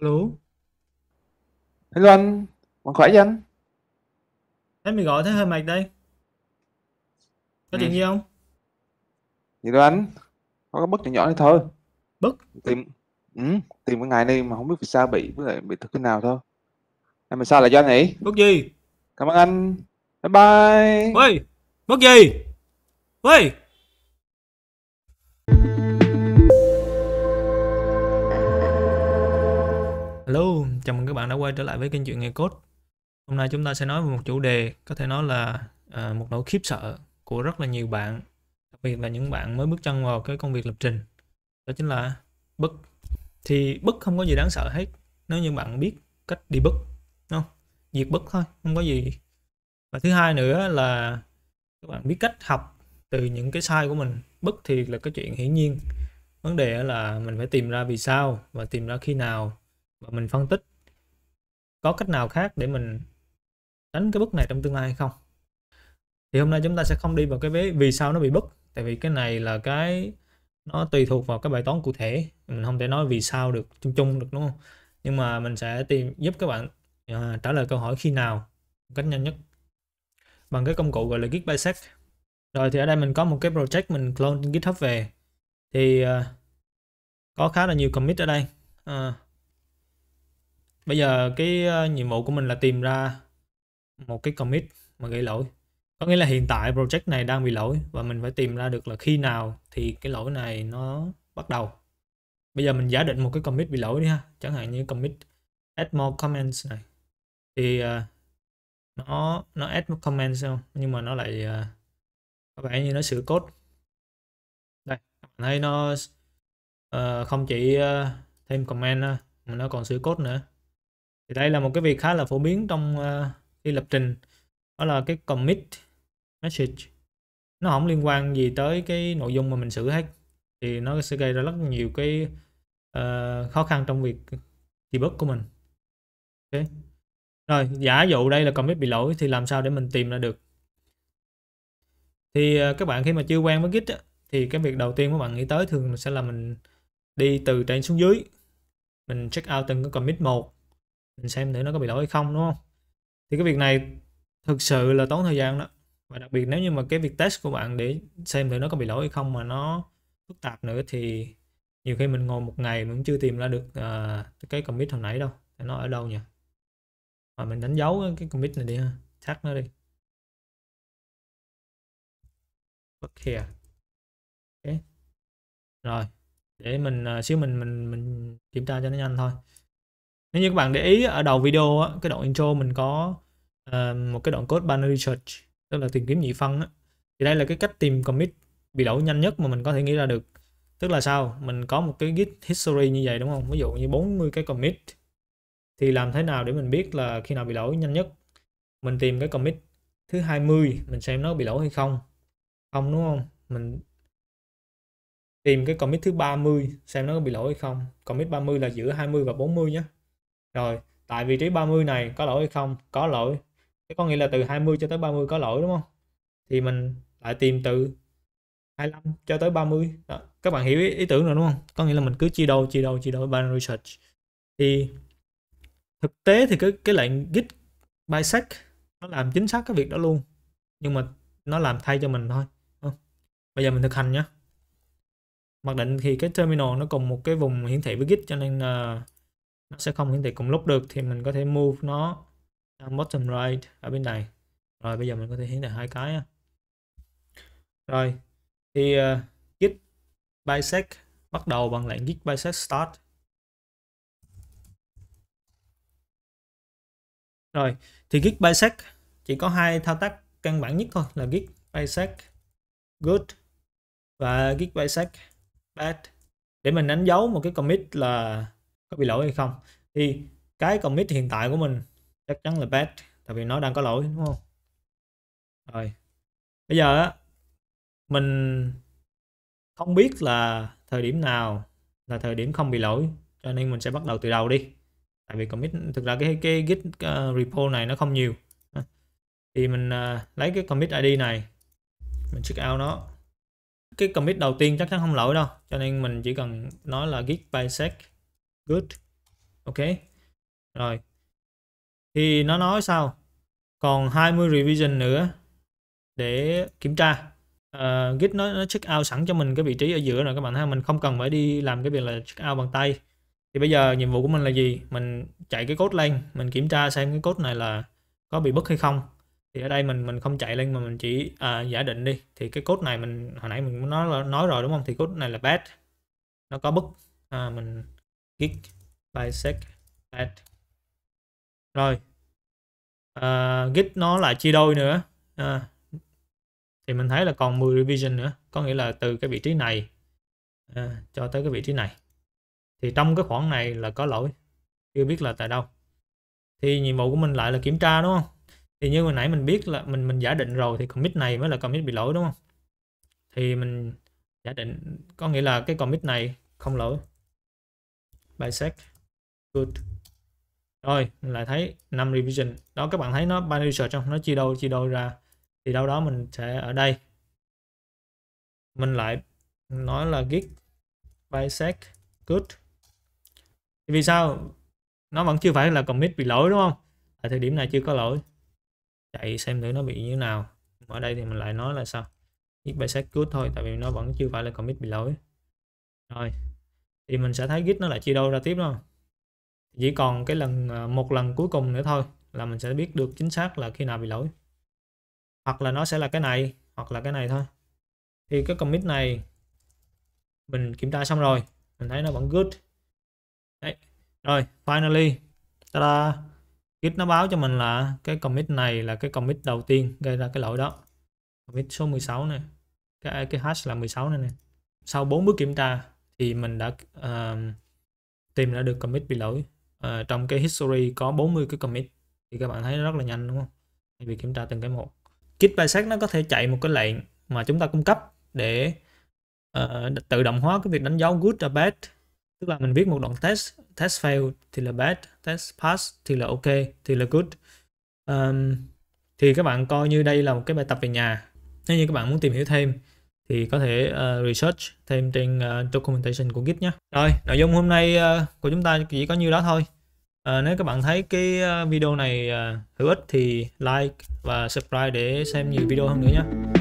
Alo. Hello anh, còn khỏe chứ anh? Thấy mày gọi thấy hơi mệt đây. Có Ừ. chuyện gì không? Vậy đó anh, có cái bất nhỏ nhỏ này thôi. Bức. Tìm ừ, tìm cái ngày này mà không biết vì sao bị với lại bị thứ cái nào thôi. Em mà sao lại do anh nhỉ? Bức gì? Cảm ơn anh. Bye bye. Ôi! Bức gì? Ôi! Hello, chào mừng các bạn đã quay trở lại với kênh chuyện nghề cốt. Hôm nay chúng ta sẽ nói về một chủ đề có thể nói là à, một nỗi khiếp sợ của rất là nhiều bạn, đặc biệt là những bạn mới bước chân vào cái công việc lập trình. Đó chính là bức. Thì bức không có gì đáng sợ hết nếu như bạn biết cách đi bức, không? Diệt bức thôi, không có gì. Và thứ hai nữa là các bạn biết cách học từ những cái sai của mình. Bức thì là cái chuyện hiển nhiên. Vấn đề là mình phải tìm ra vì sao và tìm ra khi nào và mình phân tích có cách nào khác để mình đánh cái bức này trong tương lai hay không thì hôm nay chúng ta sẽ không đi vào cái vế vì sao nó bị bức tại vì cái này là cái nó tùy thuộc vào cái bài toán cụ thể mình không thể nói vì sao được chung chung được đúng không nhưng mà mình sẽ tìm giúp các bạn à, trả lời câu hỏi khi nào cách nhanh nhất bằng cái công cụ gọi là git bisect rồi thì ở đây mình có một cái project mình clone trên github về thì uh, có khá là nhiều commit ở đây uh, bây giờ cái ờ, nhiệm vụ của mình là tìm ra một cái commit mà gây lỗi có nghĩa là hiện tại project này đang bị lỗi và mình phải tìm ra được là khi nào thì cái lỗi này nó bắt đầu bây giờ mình giả định một cái commit bị lỗi đi ha chẳng hạn như commit add more comments này thì uh, nó nó add more comments không nhưng mà nó lại uh, có vẻ như nó sửa code đây thấy nó uh, không chỉ uh, thêm comment uh, mà nó còn sửa code nữa thì đây là một cái việc khá là phổ biến trong uh, lập trình đó là cái commit message nó không liên quan gì tới cái nội dung mà mình xử hết thì nó sẽ gây ra rất nhiều cái uh, khó khăn trong việc debug của mình ok rồi giả dụ đây là commit bị lỗi thì làm sao để mình tìm ra được thì uh, các bạn khi mà chưa quen với git á, thì cái việc đầu tiên các bạn nghĩ tới thường sẽ là mình đi từ trên xuống dưới mình check out từng cái commit một mình xem thử nó có bị lỗi hay không đúng không thì cái việc này thực sự là tốn thời gian đó và đặc biệt nếu như mà cái việc test của bạn để xem thử nó có bị lỗi hay không mà nó phức tạp nữa thì nhiều khi mình ngồi một ngày mình cũng chưa tìm ra được uh, cái commit hồi nãy đâu nó ở đâu nhỉ mà mình đánh dấu cái commit này đi ha thắt nó đi OK, rồi để mình uh, xíu mình mình mình kiểm tra cho nó nhanh thôi nếu như các bạn để ý ở đầu video á, cái đoạn intro mình có uh, một cái đoạn code binary search tức là tìm kiếm nhị phân á. thì đây là cái cách tìm commit bị lỗi nhanh nhất mà mình có thể nghĩ ra được tức là sao mình có một cái git history như vậy đúng không ví dụ như 40 cái commit thì làm thế nào để mình biết là khi nào bị lỗi nhanh nhất mình tìm cái commit thứ 20 mình xem nó bị lỗi hay không không đúng không mình tìm cái commit thứ 30 xem nó có bị lỗi hay không commit 30 là giữa 20 và 40 nhé rồi tại vị trí 30 này có lỗi hay không có lỗi thế có nghĩa là từ 20 cho tới 30 có lỗi đúng không thì mình lại tìm từ 25 cho tới 30 đó. các bạn hiểu ý, ý tưởng rồi đúng không có nghĩa là mình cứ chia đôi chia đôi chia đôi binary search thì thực tế thì cái cái lệnh git bisect nó làm chính xác cái việc đó luôn nhưng mà nó làm thay cho mình thôi bây giờ mình thực hành nhé mặc định thì cái terminal nó cùng một cái vùng hiển thị với git cho nên uh, nó sẽ không hiển thị cùng lúc được thì mình có thể move nó sang bottom right ở bên này rồi bây giờ mình có thể hiển thị hai cái rồi thì uh, git bisect bắt đầu bằng lệnh git bisect start rồi thì git bisect chỉ có hai thao tác căn bản nhất thôi là git bisect good và git bisect bad để mình đánh dấu một cái commit là có bị lỗi hay không thì cái commit hiện tại của mình chắc chắn là bad tại vì nó đang có lỗi đúng không rồi bây giờ mình không biết là thời điểm nào là thời điểm không bị lỗi cho nên mình sẽ bắt đầu từ đầu đi tại vì commit thực ra cái cái git ờ, repo này nó không nhiều thì mình ờ, lấy cái commit id này mình check out nó cái commit đầu tiên chắc chắn không lỗi đâu cho nên mình chỉ cần nói là git bisect good ok rồi thì nó nói sao còn 20 revision nữa để kiểm tra uh, git nó, nó check out sẵn cho mình cái vị trí ở giữa rồi các bạn ha mình không cần phải đi làm cái việc là check out bằng tay thì bây giờ nhiệm vụ của mình là gì mình chạy cái code lên mình kiểm tra xem cái code này là có bị bất hay không thì ở đây mình mình không chạy lên mà mình chỉ à, giả định đi thì cái code này mình hồi nãy mình nói nói rồi đúng không thì code này là bad nó có bất à, mình git bisect add rồi à, git nó lại chia đôi nữa à, thì mình thấy là còn 10 revision nữa có nghĩa là từ cái vị trí này à, cho tới cái vị trí này thì trong cái khoảng này là có lỗi chưa biết là tại đâu thì nhiệm vụ của mình lại là kiểm tra đúng không thì như hồi nãy mình biết là mình mình giả định rồi thì commit này mới là commit bị lỗi đúng không thì mình giả định có nghĩa là cái commit này không lỗi bisect good rồi lại thấy năm revision đó các bạn thấy nó binary search không nó chia đôi chia đôi ra thì đâu đó mình sẽ ở đây mình lại nói là git bisect good thì vì sao nó vẫn chưa phải là commit bị lỗi đúng không tại thời điểm này chưa có lỗi chạy xem thử nó bị như thế nào ở đây thì mình lại nói là sao git bisect good thôi tại vì nó vẫn chưa phải là commit bị lỗi rồi thì mình sẽ thấy git nó lại chia đôi ra tiếp thôi, chỉ còn cái lần ờ, một lần cuối cùng nữa thôi là mình sẽ biết được chính xác là khi nào bị lỗi hoặc là nó sẽ là cái này hoặc là cái này thôi thì cái commit này mình kiểm tra xong rồi mình thấy nó vẫn good Đấy. rồi finally ta git nó báo cho mình là cái commit này là cái commit đầu tiên gây ra cái lỗi đó commit số 16 này cái cái hash là 16 này này, sau 4 bước kiểm tra thì mình đã uh, team đã được commit bị lỗi uh, trong cái history có 40 cái commit thì các bạn thấy rất là nhanh đúng không vì kiểm tra từng cái một kit bisect nó có thể chạy một cái lệnh mà chúng ta cung cấp để uh, tự động hóa cái việc đánh dấu good và bad tức là mình viết một đoạn test test fail thì là bad test pass thì là ok thì là good um, thì các bạn coi như đây là một cái bài tập về nhà nếu như các bạn muốn tìm hiểu thêm thì có thể uh, research thêm trên uh, documentation của Git nhé. Rồi, nội dung hôm nay uh, của chúng ta chỉ có nhiêu đó thôi. Uh, nếu các bạn thấy cái video này uh, hữu ích thì like và subscribe để xem nhiều video hơn nữa nhé.